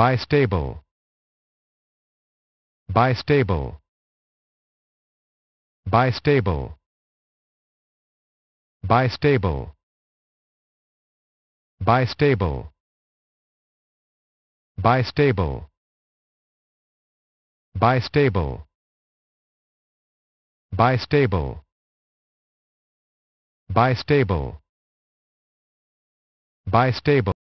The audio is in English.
By By By By stable. stable. stable. stable. By stable. By stable. By stable. By stable. By stable.